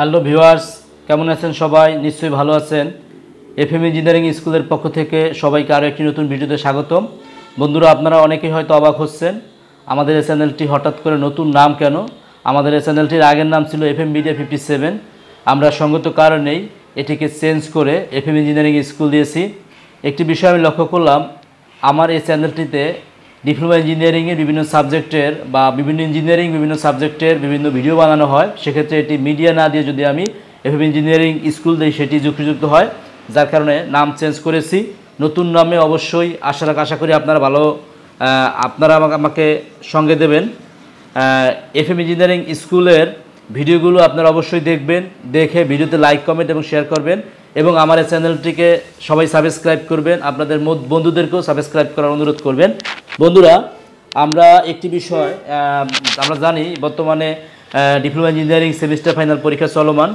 hello viewers কেমন আছেন সবাই নিশ্চয়ই ভালো আছেন এফ এম ইঞ্জিনিয়ারিং স্কুলের পক্ষ থেকে সবাইকে আরও একটি নতুন ভিডিওতে স্বাগতম বন্ধুরা আপনারা অনেকেই হয়তো অবাক হচ্ছেন আমাদের এই চ্যানেলটি হঠাৎ করে নতুন নাম কেন আমাদের এই চ্যানেলটির আগের নাম ছিল F M media fifty seven আমরা সঙ্গত কারণেই এটিকে চেঞ্জ করে এফ এম ইঞ্জিনিয়ারিং স্কুল দিয়েছি একটি বিষয় আমি লক্ষ্য করলাম আমার এই চ্যানেলটিতে ডিপ্লোমা ইঞ্জিনিয়ারিংয়ের বিভিন্ন সাবজেক্টের বা বিভিন্ন ইঞ্জিনিয়ারিং বিভিন্ন সাবজেক্টের বিভিন্ন ভিডিও বানানো হয় সেক্ষেত্রে এটি মিডিয়া না দিয়ে যদি আমি এফএম ইঞ্জিনিয়ারিং স্কুল দিই সেটি যুক্তিযুক্ত হয় যার কারণে নাম চেঞ্জ করেছি নতুন নামে অবশ্যই আশা রাখ আশা করি আপনারা ভালো আপনারা আমাকে আমাকে সঙ্গে দেবেন এফ এম ইঞ্জিনিয়ারিং স্কুলের ভিডিওগুলো আপনারা অবশ্যই দেখবেন দেখে ভিডিওতে লাইক কমেন্ট এবং শেয়ার করবেন এবং আমার এই চ্যানেলটিকে সবাই সাবস্ক্রাইব করবেন আপনাদের বন্ধুদেরকেও সাবস্ক্রাইব করার অনুরোধ করবেন বন্ধুরা আমরা একটি বিষয় আমরা জানি বর্তমানে ডিপ্লোমা ইঞ্জিনিয়ারিং সেমিস্টার ফাইনাল পরীক্ষা চলমান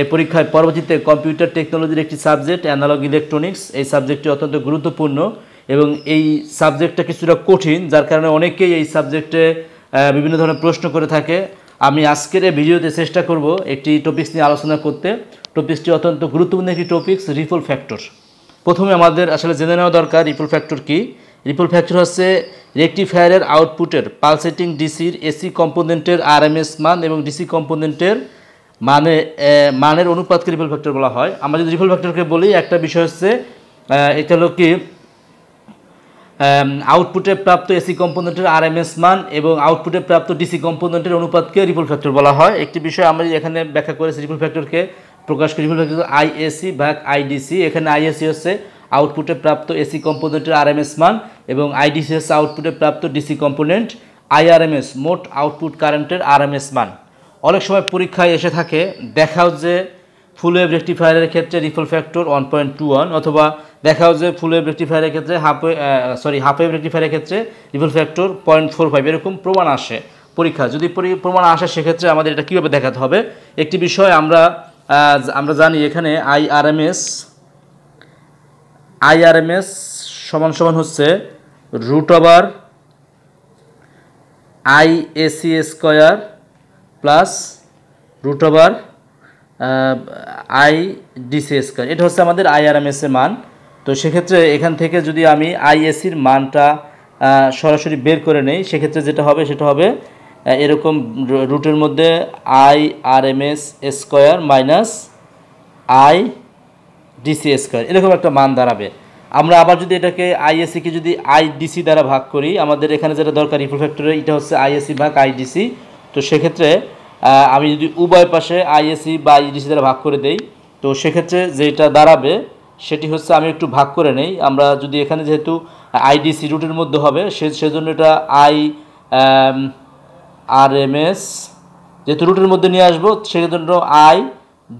এই পরীক্ষায় পরবর্তীতে কম্পিউটার টেকনোলজির একটি সাবজেক্ট অ্যানালগ ইলেকট্রনিক্স এই সাবজেক্টটি অত্যন্ত গুরুত্বপূর্ণ এবং এই সাবজেক্টটা কিছুটা কঠিন যার কারণে অনেকেই এই সাবজেক্টে বিভিন্ন ধরনের প্রশ্ন করে থাকে আমি আজকের এই ভিডিওতে চেষ্টা করব একটি টপিক্স নিয়ে আলোচনা করতে টপিক্সটি অত্যন্ত গুরুত্বপূর্ণ একটি টপিক্স রিফল ফ্যাক্টর প্রথমে আমাদের আসলে জেনে নেওয়া দরকার রিপল ফ্যাক্টর কী রিপল ফ্যাক্টর হচ্ছে রেকটিফায়ারের আউটপুটের পালসেটিং ডিসির এসি কম্পোনেন্টের আরএমএস মান এবং ডিসি কম্পোনেন্টের মানে মানের অনুপাতকে রিপল ফ্যাক্টর বলা হয় আমরা যদি রিপল ফ্যাক্টরকে বলি একটা বিষয় হচ্ছে এটা হলো কি আউটপুটে প্রাপ্ত এসি কম্পোনেন্টের আরএমএস মান এবং আউটপুটে প্রাপ্ত ডিসি কম্পোনেন্টের অনুপাতকে রিপল ফ্যাক্টর বলা হয় একটি বিষয় আমরা এখানে ব্যাখ্যা করেছি রিপল ফ্যাক্টরকে প্রকাশ করি রিপল ফ্যাক্টর আইএসি ভাগ আইডিসি এখানে আইএসি হচ্ছে আউটপুটে প্রাপ্ত এসি কম্পোনেন্টের আরএমএস মান এবং আইডিসিএস আউটপুটে প্রাপ্ত ডিসি কম্পোনেন্ট আইআরএমএস মোট আউটপুট কারেন্টের আরএমএস মান অনেক সময় পরীক্ষায় এসে থাকে দেখাও যে ফুল ওয়েভ রেক্টিফায়ারের ক্ষেত্রে ripple factor one point two one অথবা দেখাও যে ফুল ওয়েভ রেক্টিফায়ারের ক্ষেত্রে হাফ সরি হাফ ওয়েভ রেক্টিফায়ারের ক্ষেত্রে ripple factor point four five এরকম প্রমাণ আসে পরীক্ষা যদি প্রমাণ আসে সেক্ষেত্রে আমাদের এটা কীভাবে দেখাতে হবে একটি বিষয় আমরা আমরা জানি এখানে আইআরএমএস আইআরএমএস সমান সমান হচ্ছে root over I AC square plus root over I DC square এটা হচ্ছে আমাদের আইআরএমএসের মান তো সেক্ষেত্রে এখান থেকে যদি আমি আইএসির মানটা সরাসরি বের করে নেই সেক্ষেত্রে যেটা হবে সেটা হবে এরকম রুটের মধ্যে আইআরএমএস এস square minus I DC square এরকম একটা মান দাঁড়াবে আমরা আবার যদি এটাকে আইএসিকে যদি আইডিসি দ্বারা ভাগ করি আমাদের এখানে যেটা দরকার ইফুল ফ্যাক্টরে এটা হচ্ছে আইএসি ভাগ আইডিসি তো সেক্ষেত্রে আমি যদি উভয় পাশে আইএসি বা আইডিসি দ্বারা ভাগ করে দেই তো সেক্ষেত্রে যেটা দাঁড়াবে সেটি হচ্ছে আমি একটু ভাগ করে নেই আমরা যদি এখানে যেহেতু আইডিসি রুটের মধ্যে হবে সে সেজন্য এটা আই আর এম এস যেহেতু রুটের মধ্যে নিয়ে আসবো সেজন্য আই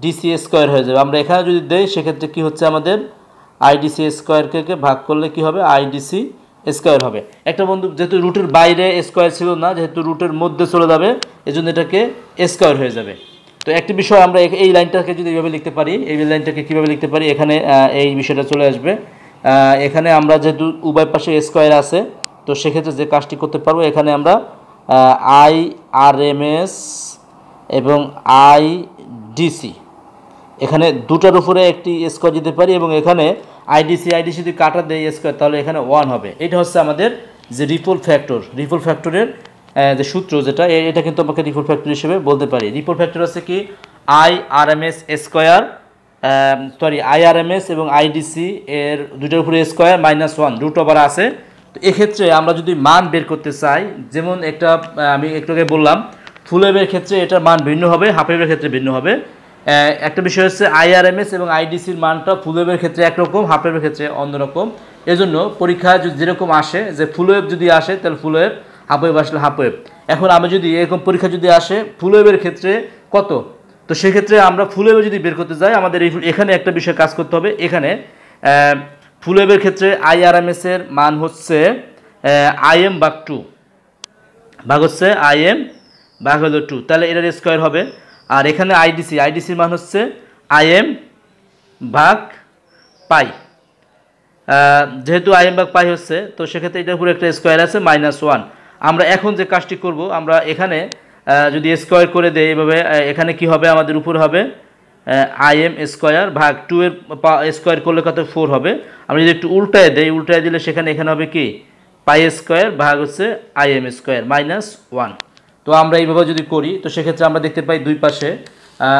ডিসি স্কোয়ার হয়ে যাবে আমরা এখানে যদি দেই সেক্ষেত্রে কি হচ্ছে আমাদের আইডিসি স্কোয়ারকে ভাগ করলে কি হবে আইডিসি স্কোয়ার হবে একটা বন্ধু যেহেতু রুটের বাইরে স্কোয়ার ছিল না যেহেতু রুটের মধ্যে চলে যাবে এজন্য এটাকে স্কোয়ার হয়ে যাবে তো একটি বিষয় আমরা এই লাইনটাকে যদি এইভাবে লিখতে পারি এই লাইনটাকে কীভাবে লিখতে পারি এখানে এই বিষয়টা চলে আসবে এখানে আমরা যেহেতু উভয় পাশে স্কোয়ার আছে তো সেক্ষেত্রে যে কাজটি করতে পারবো এখানে আমরা আই আর এম এস এবং আই ডিসি এখানে দুটার উপরে একটি স্কোয়ার দিতে পারি এবং এখানে আইডিসি আইডিসি যদি কাটা দেয় স্কোয়ার তাহলে এখানে ওয়ান হবে এটা হচ্ছে আমাদের যে রিপোল ফ্যাক্টর রিপোল ফ্যাক্টরের যে সূত্র যেটা এটা কিন্তু আমাকে রিপোল ফ্যাক্টর হিসেবে বলতে পারি রিপোল ফ্যাক্টর হচ্ছে কি I R M S square sorry I R M S এবং আইডিসি এর দুটার উপরে স্কোয়ার মাইনাস ওয়ান দুটো বার আছে তো এক্ষেত্রে আমরা যদি মান বের করতে চাই যেমন একটা আমি একটু আগে বললাম ফুলেবের ক্ষেত্রে এটার মান ভিন্ন হবে হাফেবের ক্ষেত্রে ভিন্ন হবে একটা বিষয় হচ্ছে আইআরএমএস এবং আইডিসির মানটা ফুলওয়েবের ক্ষেত্রে একরকম হাফওয়েবের ক্ষেত্রে অন্যরকম এজন্য পরীক্ষা যদি যেরকম আসে যে ফুলওয়েব যদি আসে তাহলে ফুলওয়েব হাফওয়েব আসলে হাফওয়েব এখন আমি যদি এরকম পরীক্ষা যদি আসে ফুলওয়েবের ক্ষেত্রে কত তো সেক্ষেত্রে আমরা ফুলওয়েবে যদি বের করতে যাই আমাদের এই এখানে একটা বিষয় কাজ করতে হবে এখানে ফুলওয়েবের ক্ষেত্রে আইআরএমএসের মান হচ্ছে আইএম বাগ টু ভাগ হচ্ছে আইএম ভাগ হলো টু তাহলে এটার স্কোয়ার হবে আর এখানে আইডিসি আইডিসির মান হচ্ছে আইএম ভাগ পাই যেহেতু আইএম ভাগ পাই হচ্ছে তো সেক্ষেত্রে এটার উপরে একটা স্কোয়ার আছে মাইনাস ওয়ান আমরা এখন যে কাজটি করব আমরা এখানে যদি স্কোয়ার করে দেয় এভাবে এখানে কি হবে আমাদের উপর হবে আইএম স্কোয়ার ভাগ টু এর স্কোয়ার করলে কত ফোর হবে আমরা যদি একটু উল্টায় দেয় উল্টায় দিলে সেখানে এখানে হবে কি পাই স্কোয়ার ভাগ হচ্ছে আইএম স্কোয়ার মাইনাস ওয়ান তো আমরা এইভাবে যদি করি তো সেক্ষেত্রে আমরা দেখতে পাই দুই পাশে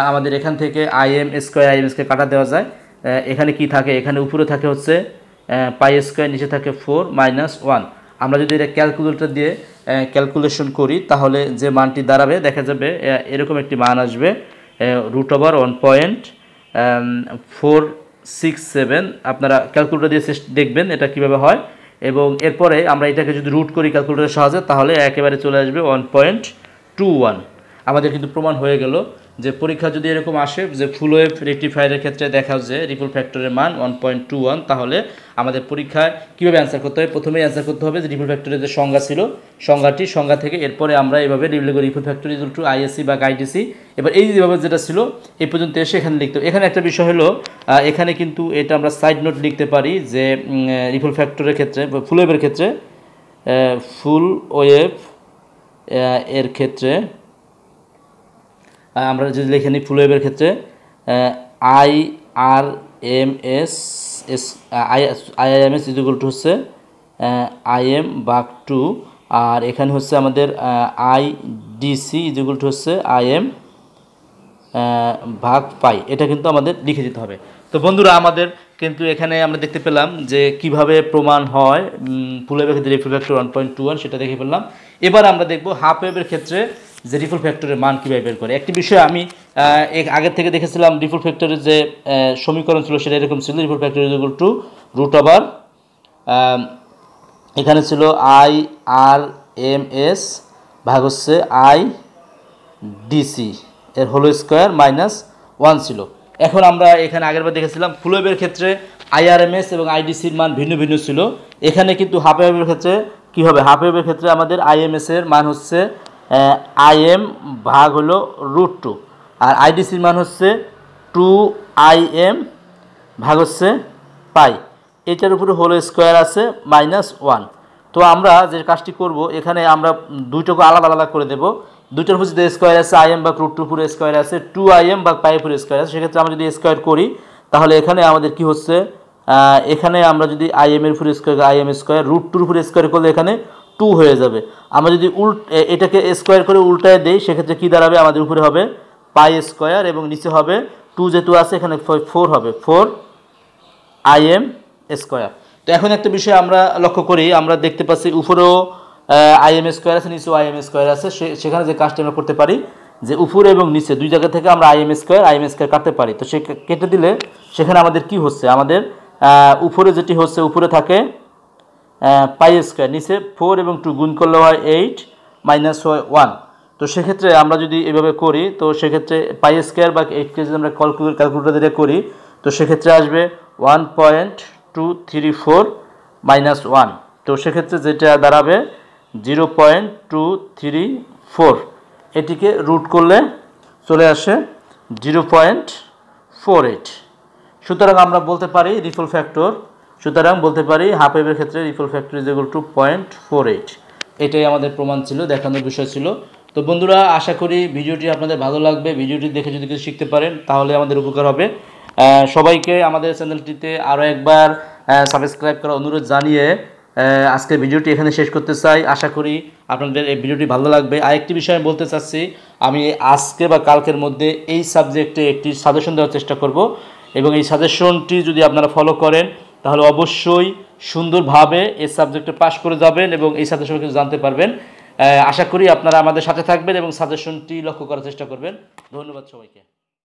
আমাদের এখান থেকে I M square I M square কাটা দেওয়া যায় এখানে কি থাকে এখানে উপরে থাকে হচ্ছে পাই স্কোয়ার নিচে থাকে ফোর মাইনাস ওয়ান আমরা যদি এটা ক্যালকুলেটর দিয়ে ক্যালকুলেশন করি তাহলে যে মানটি দাঁড়াবে দেখা যাবে এরকম একটি মান আসবে root over one point four six seven আপনারা ক্যালকুলেটর দিয়ে দেখবেন এটা কিভাবে হয় এবং এরপরে আমরা এটাকে যদি রুট করি ক্যালকুলেটারের সাহায্যে তাহলে একেবারে চলে আসবে ওয়ান পয়েন্ট টু ওয়ান আমাদের কিন্তু প্রমাণ হয়ে গেল যে পরীক্ষা যদি এরকম আসে যে ফুল ওয়েভ রেক্টিফায়ারের ক্ষেত্রে দেখা যে রিপল ফ্যাক্টরের মান ওয়ান পয়েন্ট টু ওয়ান তাহলে আমাদের পরীক্ষায় কীভাবে অ্যান্সার করতে হবে প্রথমেই অ্যান্সার করতে হবে যে রিপুল ফ্যাক্টরের যে সংজ্ঞা ছিল সংজ্ঞাটি সংজ্ঞা থেকে এরপরে আমরা এভাবে রিপল ফ্যাক্টরি টু আইএসসি বা গাইডিসি এবার এই যেভাবে যেটা ছিল এ পর্যন্ত এসে এখানে লিখতে এখানে একটা বিষয় হলো এখানে কিন্তু এটা আমরা সাইড নোট লিখতে পারি যে রিপল ফ্যাক্টরের ক্ষেত্রে ফুল ওয়েভের ক্ষেত্রে ফুল ওয়েভ এর ক্ষেত্রে আমরা যদি লিখে নিই ফুলওয়েবের ক্ষেত্রে I R M S S I I M S equal to হচ্ছে আই এম বাক টু আর এখানে হচ্ছে আমাদের আই ডিসি ইজুগুল টু হচ্ছে আই এম ভাগ পাই এটা কিন্তু আমাদের লিখে দিতে হবে তো বন্ধুরা আমাদের কিন্তু এখানে আমরা দেখতে পেলাম যে কিভাবে প্রমাণ হয় ফুল ওয়েবের ক্ষেত্রে রেফ্রিজারেটর ওয়ান পয়েন্ট টু ওয়ান সেটা দেখে পেলাম এবার আমরা দেখব হাফ ওয়েবের ক্ষেত্রে যে রিফল ফ্যাক্টরের মান কীভাবে বের করে একটি বিষয় আমি এক আগের থেকে দেখেছিলাম রিফল ফ্যাক্টরের যে সমীকরণ ছিল সেটা এরকম ছিল ripple factor is to root over এখানে ছিল আই আর এম এস ভাগ হচ্ছে আই ডিসি এর হোল স্কোয়ার মাইনাস ওয়ান ছিল এখন আমরা এখানে আগেরবার দেখেছিলাম ফুলবের ক্ষেত্রে আইআরএমএস এবং আইডিসির মান ভিন্ন ভিন্ন ছিল এখানে কিন্তু হাফ ওয়েভের ক্ষেত্রে কী হবে হাফ ওয়েভের ক্ষেত্রে আমাদের আইএমএসের মান হচ্ছে আই এম ভাগ হলো রুট টু আর আইডিসির মান হচ্ছে টু আই এম ভাগ হচ্ছে পাই এটার উপরে হোল স্কোয়ার আছে মাইনাস ওয়ান তো আমরা যে কাজটি করব এখানে আমরা দুইটাকে আলাদা আলাদা করে দেবো দুইটার উপর যদি স্কোয়ার আছে আইএম বা রুট টু পুরো স্কোয়ার আছে টু আই এম বা পাই পুরো স্কোয়ার আছে সেক্ষেত্রে আমরা যদি স্কোয়ার করি তাহলে এখানে আমাদের কি হচ্ছে এখানে আমরা যদি আই এম এর full square I M square root টুর ফুল স্কোয়ার করলে এখানে টু হয়ে যাবে আমরা যদি উল এটাকে স্কোয়ার করে উল্টায় দেই সেক্ষেত্রে কী দাঁড়াবে আমাদের উপরে হবে পাই স্কোয়ার এবং নিচে হবে টু যে টু আছে এখানে ফোর হবে ফোর আই এম স্কোয়ার তো এখন একটা বিষয় আমরা লক্ষ্য করি আমরা দেখতে পাচ্ছি উপরেও আই এম স্কোয়ার আছে নিচেও আই এম স্কোয়ার আছে সেখানে যে কাজটি আমরা করতে পারি যে উপরে এবং নিচে দুই জায়গা থেকে আমরা I M square I M square কাটতে পারি তো সে কেটে দিলে সেখানে আমাদের কি হচ্ছে আমাদের উপরে যেটি হচ্ছে উপরে থাকে পাই স্কোয়ার নিচে ফোর এবং টু গুণ করলে হয় এইট মাইনাস হয় ওয়ান তো সেক্ষেত্রে আমরা যদি এভাবে করি তো সেক্ষেত্রে পাই স্কোয়ার বা এইটকে যদি আমরা ক্যালকুলেট ক্যালকুলেটার করি তো সেক্ষেত্রে আসবে one point two three four minus one তো সেক্ষেত্রে যেটা দাঁড়াবে zero point two three four এটিকে রুট করলে চলে আসে জিরো পয়েন্ট ফোর এইট সুতরাং আমরা বলতে পারি রিফল ফ্যাক্টর সুতরাং বলতে পারি হাফ ওয়েভের ক্ষেত্রে ইকুয়াল factor is equal to point four eight এটাই আমাদের প্রমাণ ছিল দেখানোর বিষয় ছিল তো বন্ধুরা আশা করি ভিডিওটি আপনাদের ভালো লাগবে ভিডিওটি দেখে যদি কিছু শিখতে পারেন তাহলে আমাদের উপকার হবে সবাইকে আমাদের চ্যানেলটিতে আরও একবার সাবস্ক্রাইব করার অনুরোধ জানিয়ে আজকে ভিডিওটি এখানে শেষ করতে চাই আশা করি আপনাদের এই ভিডিওটি ভালো লাগবে আরেকটি বিষয় আমি বলতে চাচ্ছি আমি আজকে বা কালকের মধ্যে এই সাবজেক্টে একটি সাজেশন দেওয়ার চেষ্টা করব এবং এই সাজেশনটি যদি আপনারা ফলো করেন তাহলে অবশ্যই সুন্দরভাবে এই সাবজেক্টে পাশ করে যাবেন এবং এই সাথে কিন্তু জানতে পারবেন আশা করি আপনারা আমাদের সাথে থাকবেন এবং সাজেশনটি লক্ষ্য করার চেষ্টা করবেন ধন্যবাদ সবাইকে